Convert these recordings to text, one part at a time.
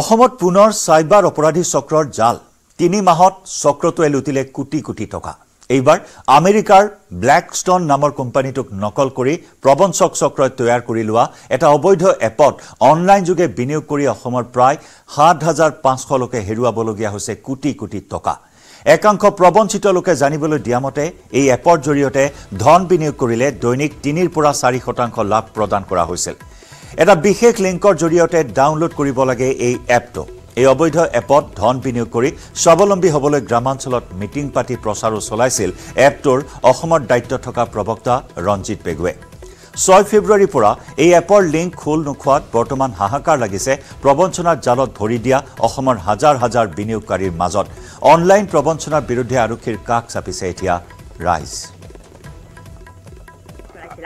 অসমত পুনৰ চাইবাৰ অপৰাধী চক্ৰৰ জাল তিনি মাহত চক্ৰটোৱে লুটিলে কোটি কোটি টকা এইবাৰ আমেৰিকাৰ ব্লেক ষ্টন নামৰ কোম্পানীটোক নকল কৰি প্ৰবঞ্চক চক্ৰই তৈয়াৰ কৰি লোৱা এটা অবৈধ এপত অনলাইন যোগে বিনিয়োগ কৰি অসমৰ প্ৰায় সাত হাজাৰ পাঁচশ লোকে হেৰুৱাবলগীয়া হৈছে কোটি কোটি টকা একাংশ প্ৰবঞ্চিত লোকে জানিবলৈ দিয়া মতে এই এপৰ জৰিয়তে ধন বিনিয়োগ কৰিলে দৈনিক তিনিৰ পৰা চাৰি শতাংশ লাভ প্ৰদান কৰা হৈছিল এটা বিশেষ লিংকৰ জৰিয়তে ডাউনলোড কৰিব লাগে এই এপটো এই অবৈধ এপত ধন বিনিয়োগ কৰি স্বাৱলম্বী হ'বলৈ গ্ৰামাঞ্চলত মিটিং পাতি প্ৰচাৰো চলাইছিল এপটোৰ অসমৰ দায়িত্ব থকা প্ৰবক্তা ৰঞ্জিত পেগুৱে ছয় ফেব্ৰুৱাৰীৰ পৰা এই এপৰ লিংক খোল নোখোৱাত বৰ্তমান হাহাকাৰ লাগিছে প্ৰবঞ্চনাৰ জালত ভৰি দিয়া অসমৰ হাজাৰ হাজাৰ বিনিয়োগকাৰীৰ মাজত অনলাইন প্ৰবঞ্চনাৰ বিৰুদ্ধে আৰক্ষীৰ কাষ চাপিছে এতিয়া ৰাইজ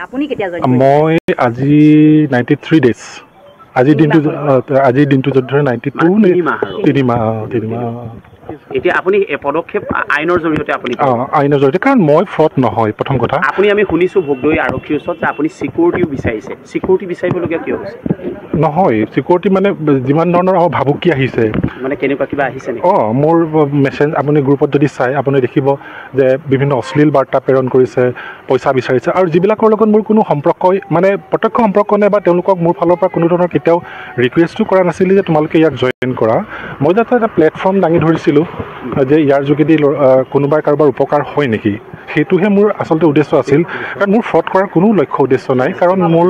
আছিল আপুনি কেতিয়া জইন মই আজি 93 ডেজ আজি দিনটো আজি দিনটো যদি 92 3 মাহ 3 মাহ 3 মাহ দেখিব যে বিভিন্ন অশ্লীল বাৰ্তা প্ৰেৰণ কৰিছে পইচা বিচাৰিছে আৰু যিবিলাকৰ লগত মোৰ কোনো সম্পৰ্কই মানে প্ৰত্যক্ষ সম্পৰ্ক নাই বা তেওঁলোকক মোৰ ফালৰ পৰা কোনো ধৰণৰ কেতিয়াও ৰিকুৱেষ্টো কৰা নাছিলে যে তোমালোকে ইয়াক জইন কৰা মই যাতে এটা প্লেটফৰ্ম দাঙি ধৰিছিলোঁ ভাবিলোঁ যে ইয়াৰ যোগেদি কোনোবাই কাৰোবাৰ উপকাৰ হয় নেকি সেইটোহে মোৰ আচলতে উদ্দেশ্য আছিল কাৰণ মোৰ ফ্ৰড কৰাৰ কোনো লক্ষ্য উদ্দেশ্য নাই কাৰণ মোৰ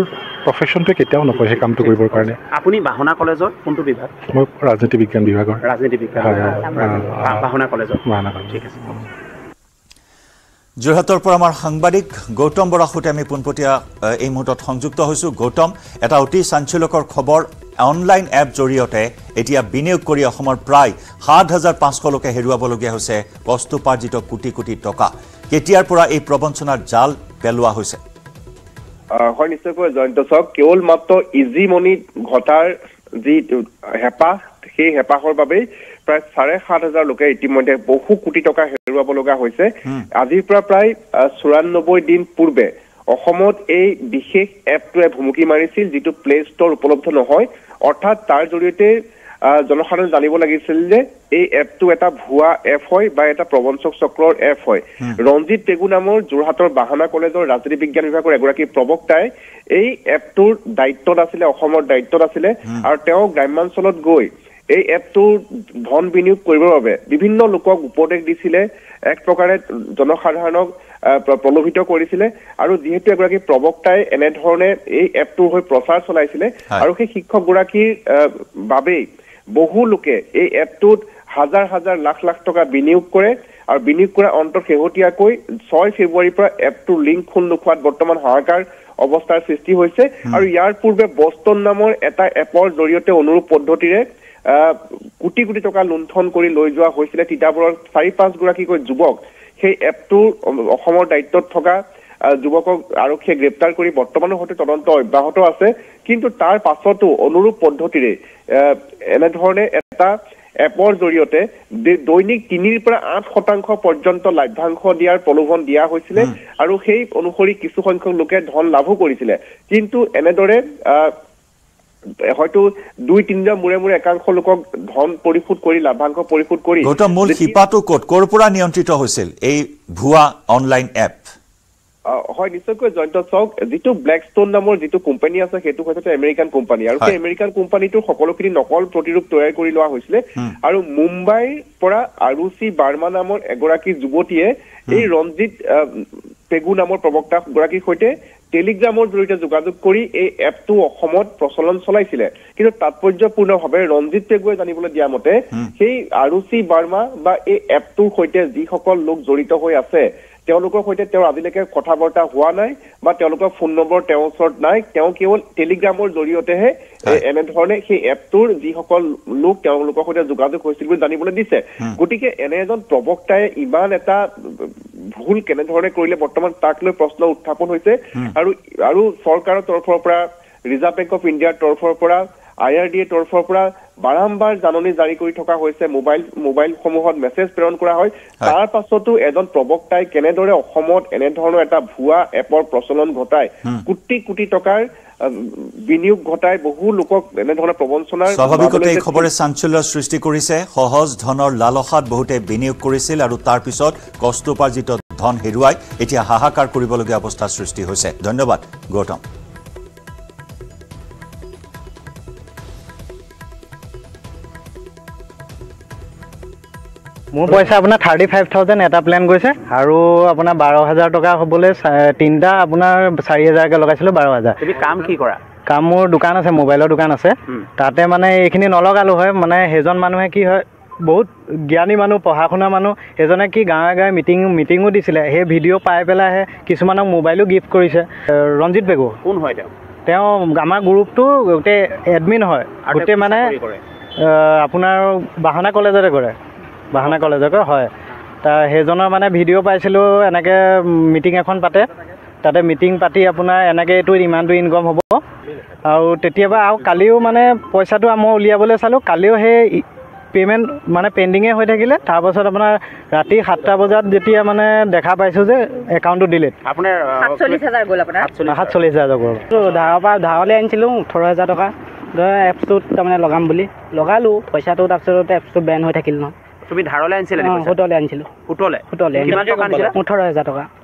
প্ৰফেশ্যনটোৱে কেতিয়াও নকয় সেই কামটো কৰিবৰ কাৰণে আপুনি বাহনা কলেজৰ কোনটো বিভাগ মই ৰাজনীতি বিজ্ঞান বিভাগৰ ৰাজনীতি বিজ্ঞান যোৰহাটৰ পৰা আমাৰ সাংবাদিক গৌতম বৰাৰ সৈতে আমি পোনপটীয়া এই মুহূৰ্তত সংযুক্ত হৈছোঁ গৌতম এটা অতি চাঞ্চলকৰ খবৰ অনলাইন এপ জৰিয়তে এতিয়া বিনিয়োগ কৰি অসমৰ প্ৰায় সাত হাজাৰ পাঁচশ লোকে হেৰুৱাবলগীয়া হৈছে কষ্টোপাৰ্জিত কোটি কোটি টকা কেতিয়াৰ পৰা এই প্ৰবঞ্চনাৰ জাল পেলোৱা হৈছে হয় নিশ্চয়কৈ জয়ন্ত চক কেৱল মাত্ৰ ইজি মনি ঘটাৰ যি হেঁপাহ সেই হেঁপাহৰ বাবেই প্ৰায় চাৰে সাত হাজাৰ লোকে ইতিমধ্যে বহু কোটি টকা হেৰুৱাব লগা হৈছে আজিৰ পৰা প্ৰায় চৌৰান্নব্বৈ দিন পূৰ্বে অসমত এই বিশেষ এপটোৱে ভুমুকি মাৰিছিল যিটো প্লে ষ্ট'ৰ উপলব্ধ নহয় অৰ্থাৎ তাৰ জৰিয়তে জনসাধাৰণ জানিব লাগিছিল যে এই এপটো এটা ভুৱা এপ হয় বা এটা প্ৰবঞ্চক চক্ৰৰ এপ হয় ৰঞ্জিত টেগু নামৰ যোৰহাটৰ বাহানা কলেজৰ ৰাজনীতি বিজ্ঞান বিভাগৰ এগৰাকী প্ৰবক্তাই এই এপটোৰ দায়িত্বত আছিলে অসমৰ দায়িত্বত আছিলে আৰু তেওঁ গ্ৰাম্যাঞ্চলত গৈ এই এপটোৰ ধন বিনিয়োগ কৰিবৰ বাবে বিভিন্ন লোকক উপদেশ দিছিলে এক প্ৰকাৰে জনসাধাৰণক প্ৰলোভিত কৰিছিলে আৰু যিহেতু এগৰাকী প্ৰবক্তাই এনেধৰণে এই এপটোৰ হৈ প্ৰচাৰ চলাইছিলে আৰু সেই শিক্ষকগৰাকীৰ বাবেই বহু লোকে এই এপটোত হাজাৰ হাজাৰ লাখ লাখ টকা বিনিয়োগ কৰে আৰু বিনিয়োগ কৰা অন্তত শেহতীয়াকৈ ছয় ফেব্ৰুৱাৰীৰ পৰা এপটোৰ লিংক খোল নোখোৱাত বৰ্তমান হাহাকাৰ অৱস্থাৰ সৃষ্টি হৈছে আৰু ইয়াৰ পূৰ্বে বষ্টন নামৰ এটা এপৰ জৰিয়তে অনুৰূপ পদ্ধতিৰে কোটি কোটি টকা লুণ্ঠন কৰি লৈ যোৱা হৈছিলে তিতাবৰৰ চাৰি পাঁচগৰাকীকৈ যুৱক সেই এপটো অসমৰ দায়িত্বত থকা যুৱকক আৰক্ষীয়ে গ্ৰেপ্তাৰ কৰি বৰ্তমানো সৈতে তদন্ত অব্যাহত আছে কিন্তু তাৰ পাছতো অনুৰূপ পদ্ধতিৰে এনেধৰণে এটা এপৰ জৰিয়তে দৈনিক তিনিৰ পৰা আঠ শতাংশ পৰ্যন্ত লাভ্যাংশ দিয়াৰ প্ৰলোভন দিয়া হৈছিলে আৰু সেই অনুসৰি কিছু সংখ্যক লোকে ধন লাভো কৰিছিলে কিন্তু এনেদৰে আহ হয়তো দুই তিনিজন মূৰে মূৰে একাংশ লোকক ধন পৰিশোধ কৰি লাভাংশ পৰিশোধ কৰি গৌতম মূল শিপাটো ক'ত ক'ৰ পৰা নিয়ন্ত্ৰিত হৈছিল এই ভুৱা অনলাইন এপ হয় নিশ্চয়কৈ জয়ন্ত চাওক যিটো ব্লেক ষ্টোন নামৰ যিটো কোম্পানী আছে সেইটো হৈছে আমেৰিকান কোম্পানী আৰু সেই আমেৰিকান কোম্পানীটোৰ সকলোখিনি নকল প্ৰতিৰূপ তৈয়াৰ কৰি লোৱা হৈছিলে আৰু মুম্বাইৰ পৰা আৰু চি বাৰ্মা নামৰ এগৰাকী যুৱতীয়ে এই ৰঞ্জিত পেগু নামৰ প্ৰবক্তাগৰাকীৰ সৈতে টেলিগ্ৰামৰ জৰিয়তে যোগাযোগ কৰি এই এপটো অসমত প্ৰচলন চলাইছিলে কিন্তু তাৎপৰ্যপূৰ্ণভাৱে ৰঞ্জিত পেগুৱে জানিবলৈ দিয়া মতে সেই আৰু চি বাৰ্মা বা এই এপটোৰ সৈতে যিসকল লোক জড়িত হৈ আছে তেওঁলোকৰ সৈতে তেওঁ আজিলৈকে কথা বাৰ্তা হোৱা নাই বা তেওঁলোকৰ ফোন নম্বৰ তেওঁৰ ওচৰত নাই তেওঁ কেৱল টেলিগ্ৰামৰ জৰিয়তেহে এনেধৰণে সেই এপটোৰ যিসকল লোক তেওঁলোকৰ সৈতে যোগাযোগ হৈছিল বুলি জানিবলৈ দিছে গতিকে এনে এজন প্ৰবক্তাই ইমান এটা ভুল কেনেধৰণে কৰিলে বৰ্তমান তাক লৈ প্ৰশ্ন উত্থাপন হৈছে আৰু আৰু চৰকাৰৰ তৰফৰ পৰা ৰিজাৰ্ভ বেংক অফ ইণ্ডিয়াৰ তৰফৰ পৰা আই আৰ ডি এ তৰফৰ পৰা বাৰম্বাৰ জাননী জাৰি কৰি থকা হৈছে মোবাইল মোবাইলসমূহত মেছেজ প্ৰেৰণ কৰা হয় তাৰ পাছতো এজন প্ৰবক্তাই কেনেদৰে অসমত এনেধৰণৰ এটা ভুৱা এপৰ প্ৰচলন ঘটাই কোটি কোটি টকাৰ বিনিয়োগ ঘটাই বহু লোকক এনেধৰণৰ প্ৰবঞ্চনাৰ স্বাভাৱিকতে এই খবৰে চাঞ্চল্য সৃষ্টি কৰিছে সহজ ধনৰ লালসাত বহুতে বিনিয়োগ কৰিছিল আৰু তাৰ পিছত কষ্টোপাৰ্জিত ধন হেৰুৱাই এতিয়া হাহাকাৰ কৰিবলগীয়া অৱস্থাৰ সৃষ্টি হৈছে ধন্যবাদ গৌতম মোৰ পইচা আপোনাৰ থাৰ্টি ফাইভ থাউজেণ্ড এটা প্লেন গৈছে আৰু আপোনাৰ বাৰ হাজাৰ টকা হ'বলৈ তিনিটা আপোনাৰ চাৰি হাজাৰকে লগাইছিলোঁ বাৰ হাজাৰ তুমি কাম কি কৰা কাম মোৰ দোকান আছে মোবাইলৰ দোকান আছে তাতে মানে এইখিনি নলগালোঁ হয় মানে সেইজন মানুহে কি হয় বহুত জ্ঞানী মানুহ পঢ়া শুনা মানুহ এজনে কি গাঁৱে গাঁৱে মিটিং মিটিঙো দিছিলে সেই ভিডিঅ' পাই পেলাইহে কিছুমানক মোবাইলো গিফ্ট কৰিছে ৰঞ্জিত বেগু কোন হয় তেওঁ তেওঁ আমাৰ গ্ৰুপটো গোটেই এডমিন হয় গোটেই মানে আপোনাৰ বাহানা কলেজতে কৰে বাহানা কলেজকে হয় তাৰ সেইজনৰ মানে ভিডিঅ' পাইছিলোঁ এনেকৈ মিটিং এখন পাতে তাতে মিটিং পাতি আপোনাৰ এনেকৈ এইটো ইমানটো ইনকম হ'ব আৰু তেতিয়াবা আৰু কালিও মানে পইচাটো মই উলিয়াবলৈ চালোঁ কালিও সেই পে'মেণ্ট মানে পেণ্ডিঙে হৈ থাকিলে তাৰপাছত আপোনাৰ ৰাতি সাতটা বজাত যেতিয়া মানে দেখা পাইছোঁ যে একাউণ্টটো ডিলিট আপোনাৰ সাতচল্লিছ হাজাৰ গ'ল ধাৰৰ পৰা ধাৰলৈ আনিছিলোঁ ওঠৰ হাজাৰ টকা এপছটোত তাৰমানে লগাম বুলি লগালোঁ পইচাটো তাৰপিছত এপছটো বেন হৈ থাকিল ন তুমি ধাৰলৈ আনিছিলা সুতলৈ আনিছিলোঁ সুতলৈ সুতলৈ ওঠৰ হাজাৰ টকা